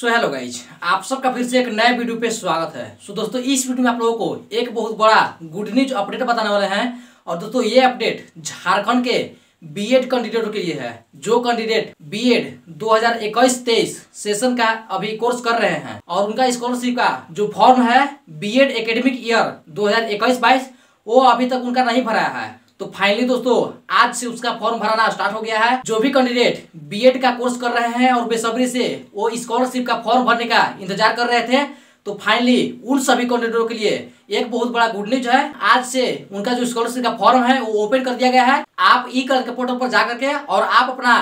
so hello guys आप सबका फिर से एक नए वीडियो पे स्वागत है सो so, दोस्तों इस वीडियो में आप लोगों को एक बहुत बड़ा गुड न्यूज अपडेट बताने वाले हैं और दोस्तों ये अपडेट झारखंड के बीएड कैंडिडेटों के लिए है जो कैंडिडेट बीएड 2021-23 सेशन का अभी कोर्स कर रहे हैं और उनका स्कॉलरशिप का जो फॉर्म है बी एकेडमिक ईयर दो हजार वो अभी तक उनका नहीं भरा है तो फाइनली दोस्तों आज से उसका फॉर्म भराना स्टार्ट हो गया है जो भी कैंडिडेट बीएड का कोर्स कर रहे हैं और बेसब्री से वो स्कॉलरशिप का फॉर्म भरने का इंतजार कर रहे थे तो फाइनली उन सभी कैंडिडेटों के लिए एक बहुत बड़ा गुड न्यूज है आज से उनका जो स्कॉलरशिप का फॉर्म है वो ओपन कर दिया गया है आप ई कल के पोर्टल पर जाकर के और आप अपना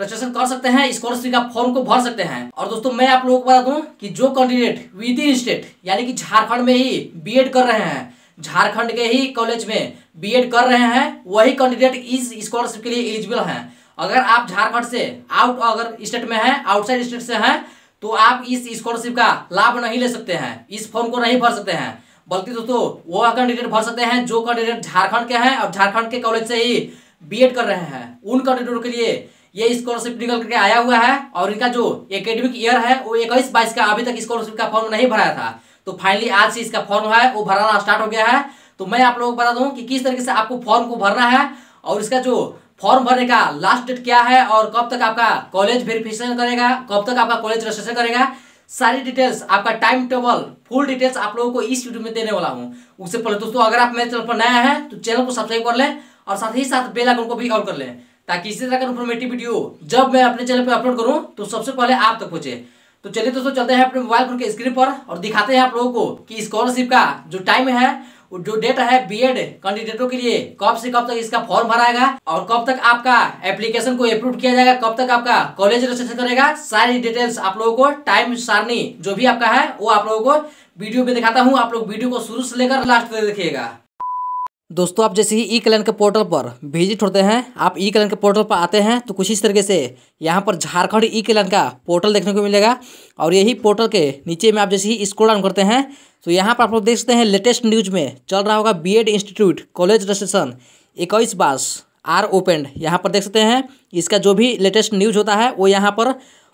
रजिस्ट्रेशन कर सकते हैं स्कॉलरशिप का फॉर्म को भर सकते हैं और दोस्तों मैं आप लोगों को बता दूं कि जो कैंडिडेट विद इन स्टेट यानी कि झारखंड में ही बीएड कर रहे हैं झारखंड के ही कॉलेज में बीएड कर रहे हैं वही कैंडिडेट इस स्कॉलरशिप के लिए एलिजिबल हैं अगर आप झारखंड से आउट अगर स्टेट में हैं आउटसाइड स्टेट से हैं तो आप इस स्कॉलरशिप का लाभ नहीं ले सकते हैं इस फॉर्म को नहीं भर सकते हैं बल्कि दोस्तों वो वह कैंडिडेट भर सकते हैं जो कैंडिडेट झारखंड के हैं और झारखंड के कॉलेज से ही बीएड कर रहे हैं उन कैंडिडेटों के लिए ये स्कॉलरशिप निकल करके आया हुआ है और इनका जो एकेडमिक ईयर है वो इक्कीस बाईस का अभी तक स्कॉलरशिप का फॉर्म नहीं भराया था तो फाइनली आज से इसका फॉर्म है वो भराना स्टार्ट हो गया है तो मैं आप लोगों को बता दूं कि किस तरीके से आपको फॉर्म को भरना है और इसका जो फॉर्म भरने का लास्ट डेट क्या है और कब तक आपका कॉलेज वेरिफिकेशन करेगा कब तक आपका कॉलेज रजिस्ट्रेशन करेगा सारी डिटेल्स आपका टाइम टेबल फुल डिटेल्स आप लोगों को इस वीडियो में देने वाला हूँ उससे पहले दोस्तों अगर आप मेरे चैनल पर नया है तो चैनल को सब्सक्राइब कर लें और साथ ही साथ बेल आइकन को भी ऑल कर लें ताकि इसी तरह का इन्फॉर्मेटिव वीडियो जब मैं अपने चैनल पर अपलोड करूँ तो सबसे पहले आप तक पहुंचे तो चलिए दोस्तों चलते हैं अपने मोबाइल फोन के स्क्रीन पर और दिखाते हैं आप लोगों को कि स्कॉलरशिप का जो टाइम है जो डेट है बीएड कैंडिडेटों के लिए कब से कब तक इसका फॉर्म भराएगा और कब तक आपका एप्लीकेशन को अप्रूव किया जाएगा कब तक आपका कॉलेज रजिस्ट्रेशन करेगा सारी डिटेल्स आप लोगों को टाइम सारणी जो भी आपका है वो आप लोगों को वीडियो में दिखाता हूँ आप लोग वीडियो को शुरू से लेकर लास्ट तक देखिएगा दोस्तों आप जैसे ही ई कल्याण के पोर्टल पर विजिट होते हैं आप ई कल्याण के पोर्टल पर आते हैं तो कुछ इस तरीके से यहाँ पर झारखंड ई कल्याण का पोर्टल देखने को मिलेगा और यही पोर्टल के नीचे में आप जैसे ही स्क्रोल डाउन करते हैं तो यहाँ पर आप लोग देख सकते हैं लेटेस्ट न्यूज में चल रहा होगा बी इंस्टीट्यूट कॉलेज रजिस्ट्रेशन इक्कीस बास आर ओपेंड यहाँ पर देख सकते हैं इसका जो भी लेटेस्ट न्यूज होता है वो यहाँ पर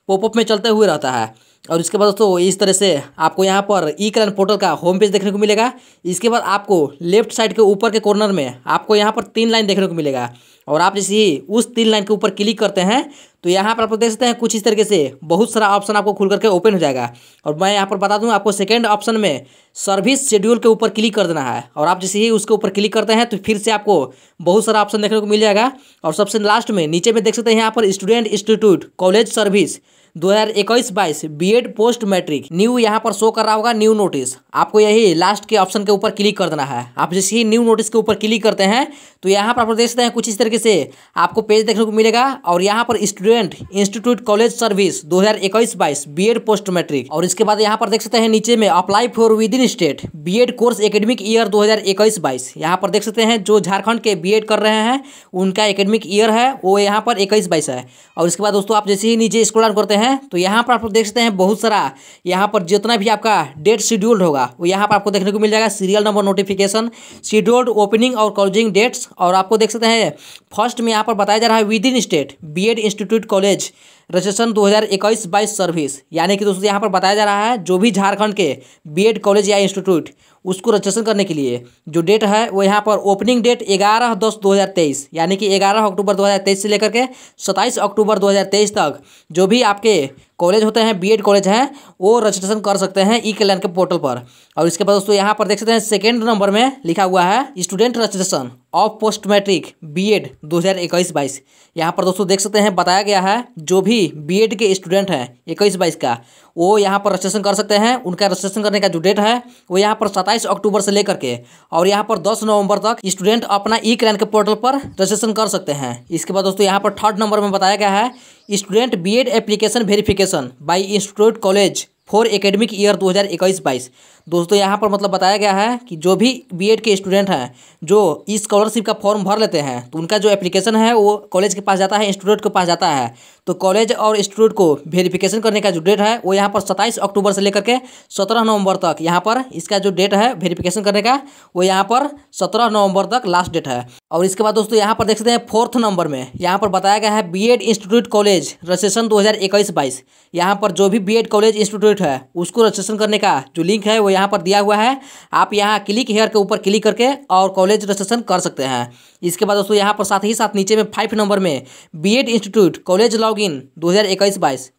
पॉपअप में चलते हुए रहता है और इसके बाद दोस्तों इस तरह से आपको यहाँ पर ई करण पोर्टल का होम पेज देखने को मिलेगा इसके बाद आपको लेफ्ट साइड के ऊपर के कॉर्नर में आपको यहाँ पर तीन लाइन देखने को मिलेगा और आप जैसे ही उस तीन लाइन के ऊपर क्लिक करते हैं तो यहाँ पर आप देख सकते हैं कुछ इस तरीके से बहुत सारा ऑप्शन आपको खुल करके ओपन हो जाएगा और मैं यहाँ पर बता दूँ आपको सेकेंड ऑप्शन में सर्विस शेड्यूल के ऊपर क्लिक कर देना है और आप जैसे ही उसके ऊपर क्लिक करते हैं तो फिर से आपको बहुत सारा ऑप्शन देखने को मिल जाएगा और सबसे लास्ट में नीचे में देख सकते हैं यहाँ पर स्टूडेंट इंस्टीट्यूट कॉलेज सर्विस दो हजार इक्कीस बाईस B Ed post matric new यहाँ पर शो कर रहा होगा न्यू नोटिस आपको यही लास्ट के ऑप्शन के ऊपर क्लिक कर देना है आप जैसे ही न्यू नोटिस के ऊपर क्लिक करते हैं तो यहाँ पर आप देख सकते हैं कुछ इस तरीके से आपको पेज देखने को मिलेगा और यहाँ पर स्टूडेंट इंस्टीट्यूट कॉलेज सर्विस दो हजार इक्कीस बाईस बी एड पोस्ट मैट्रिक और इसके बाद यहाँ पर देख सकते हैं नीचे में apply for within state B Ed course academic year दो हजार इक्कीस बाईस यहाँ पर देख सकते हैं जो झारखंड के बी एड कर रहे हैं उनका एकेडमिक ईयर है वो यहाँ पर इक्कीस बाईस है और इसके बाद दोस्तों आप जैसे ही नीचे स्कूल करते हैं हैं तो यहाँ पर आप लोग देख सकते हैं बहुत सारा यहाँ पर जितना भी आपका डेट शेड्यूल्ड होगा वो यहाँ पर आपको देखने को मिल जाएगा serial number notification scheduled opening और क्लोजिंग डेट्स और आपको देख सकते हैं फर्स्ट में यहाँ पर बताया जा रहा है within state B institute college registration 2021-22 service यानी कि दोस्तों यहाँ पर बताया जा रहा है जो भी झारखंड के बीएड कॉलेज या इंस्टीट्यूट उसको रजिस्ट्रेशन करने के लिए जो डेट है वो यहाँ पर ओपनिंग डेट ग्यारह दस 2023 यानी कि ग्यारह अक्टूबर 2023 से लेकर के 27 अक्टूबर 2023 तक जो भी आपके कॉलेज होते हैं बीएड कॉलेज हैं वो रजिस्ट्रेशन कर सकते हैं ई e कल्याण के पोर्टल पर और इसके बाद दोस्तों यहाँ पर देख सकते हैं सेकेंड नंबर में लिखा हुआ है student registration of post matric B Ed दो हज़ार इक्कीस बाईस यहाँ पर दोस्तों देख सकते हैं बताया गया है जो भी बी एड के स्टूडेंट हैं इक्कीस बाईस का वो यहाँ पर रजिस्ट्रेशन कर सकते हैं उनका रजिस्ट्रेशन करने का जो डेट है वो यहाँ पर सत्ताईस अक्टूबर से लेकर के और यहाँ पर दस नवंबर तक स्टूडेंट अपना ई e कल्याण के पोर्टल पर रजिस्ट्रेशन कर सकते हैं इसके बाद दोस्तों यहाँ पर थर्ड नंबर में बताया गया है student B Ed application verification by institute college for academic year 2021-22 दोस्तों यहाँ पर मतलब बताया गया है कि जो भी बीएड के स्टूडेंट हैं जो इस स्कॉलरशिप का फॉर्म भर लेते हैं तो उनका जो एप्लीकेशन है वो कॉलेज के पास जाता है इंस्टीट्यूट के पास जाता है तो कॉलेज और इंस्टीट्यूट को वेरिफिकेशन करने का जो डेट है वो यहाँ पर सत्ताईस अक्टूबर से लेकर के सत्रह नवंबर तक यहाँ पर इसका जो डेट है वेरिफिकेशन करने का वो यहाँ पर सत्रह नवंबर तक लास्ट डेट है और इसके बाद दोस्तों यहाँ पर देख सकते हैं फोर्थ नंबर में यहाँ पर बताया गया है बी इंस्टीट्यूट कॉलेज रजिस्ट्रेशन दो हज़ार इक्कीस बाईस यहाँ पर जो भी बी कॉलेज इंस्टीट्यूट वेबसाइट है उसको रजिस्ट्रेशन करने का जो लिंक है वो यहाँ पर दिया हुआ है आप यहाँ क्लिक हेयर के ऊपर क्लिक करके और कॉलेज रजिस्ट्रेशन कर सकते हैं इसके बाद दोस्तों यहाँ पर साथ ही साथ नीचे में फाइव नंबर में B institute college log in दो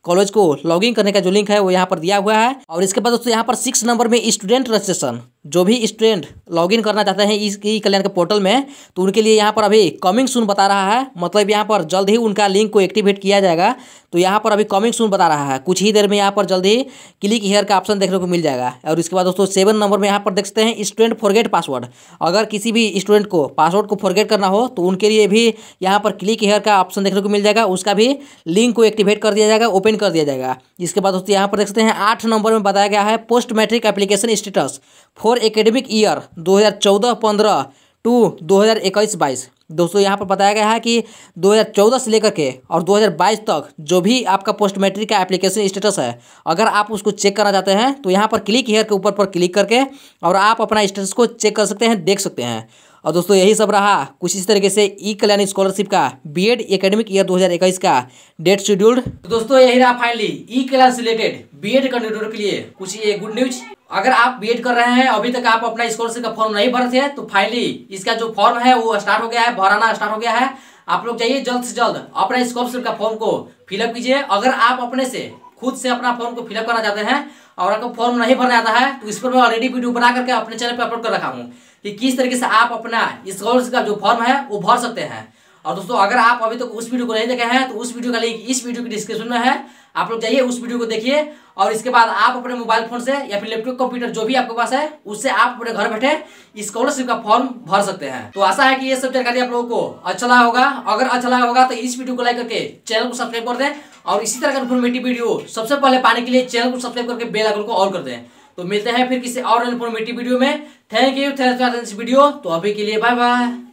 कॉलेज को लॉग इन करने का जो लिंक है वो यहाँ पर दिया हुआ है और इसके बाद दोस्तों यहाँ पर सिक्स नंबर में स्टूडेंट रजिस्ट्रेशन जो भी स्टूडेंट लॉगिन करना चाहते हैं इस ई कल्याण के पोर्टल में तो उनके लिए यहाँ पर अभी कमिंग सुन बता रहा है मतलब यहाँ पर जल्द ही उनका लिंक को एक्टिवेट किया जाएगा तो यहाँ पर अभी कमिंग सून बता रहा है कुछ ही देर में यहाँ पर जल्दी क्लिक हेयर का ऑप्शन देखने को मिल जाएगा और इसके बाद दोस्तों सेवन नंबर में यहाँ पर देखते हैं स्टूडेंट फॉरगेट पासवर्ड अगर किसी भी स्टूडेंट को पासवर्ड को फॉरगेट करना हो तो उनके लिए भी यहाँ पर क्लिक हेयर का ऑप्शन देखने को मिल जाएगा उसका भी लिंक को एक्टिवेट कर दिया जाएगा ओपन कर दिया जाएगा इसके बाद दोस्तों यहाँ पर देखते हैं आठ नंबर में बताया गया है post matric application status for academic year दो हज़ार चौदह पंद्रह टू दो हज़ार इक्कीस बाईस दोस्तों यहाँ पर बताया गया है कि 2014 से लेकर के और 2022 तक जो भी आपका पोस्ट मैट्रिक का एप्लीकेशन स्टेटस है अगर आप उसको चेक करना चाहते हैं तो यहाँ पर क्लिक हेयर के ऊपर पर क्लिक करके और आप अपना स्टेटस को चेक कर सकते हैं देख सकते हैं और दोस्तों यही सब रहा कुछ इस तरीके से ई कल्याण स्कॉलरशिप का बी एड एकेडमिक ईयर दो का डेट शेड्यूल्ड तो दोस्तों यही रहा फाइनली ई कल्याण से रिलेटेड बी एड के लिए कुछ ये गुड न्यूज अगर आप बी कर रहे हैं अभी तक आप अपना स्कॉलरशिप का फॉर्म नहीं भरते थे तो फाइनली इसका जो फॉर्म है वो स्टार्ट हो गया है भराना स्टार्ट हो गया है आप लोग जाइए जल्द से जल्द अपना स्कॉलरशिप का फॉर्म को फिलअप कीजिए अगर आप अपने से खुद से अपना फॉर्म को फिलअप करना चाहते हैं और आपको फॉर्म नहीं भरना आता है तो इस पर मैं ऑलरेडी वीडियो बना करके अपने चैनल पर अपलोड कर रखा हूँ कि किस तरीके से आप अपना स्कॉलरशिप का जो फॉर्म है वो भर सकते हैं और दोस्तों अगर आप अभी तक तो उस वीडियो को नहीं देखे हैं तो उस वीडियो का लिंक इस वीडियो के डिस्क्रिप्शन में है आप लोग जाइए उस वीडियो को देखिए और इसके बाद आप अपने मोबाइल फोन से या फिर लैपटॉप कंप्यूटर जो भी आपके पास है उससे आप अपने घर बैठे स्कॉलरशिप का फॉर्म भर सकते हैं तो आशा है कि ये सब जानकारी आप लोगों को अच्छा लगा होगा अगर अच्छा लगा होगा तो इस वीडियो को लाइक करके चैनल को सब्सक्राइब कर दें और इसी तरह का इन्फॉर्मेटिव वीडियो सबसे पहले पाने के लिए चैनल को सब्सक्राइब करके बेल आइकन को ऑल कर दें तो मिलते हैं फिर किसी और इन्फॉर्मेटिव वीडियो में थैंक यू थैंक वीडियो तो अभी के लिए बाय बाय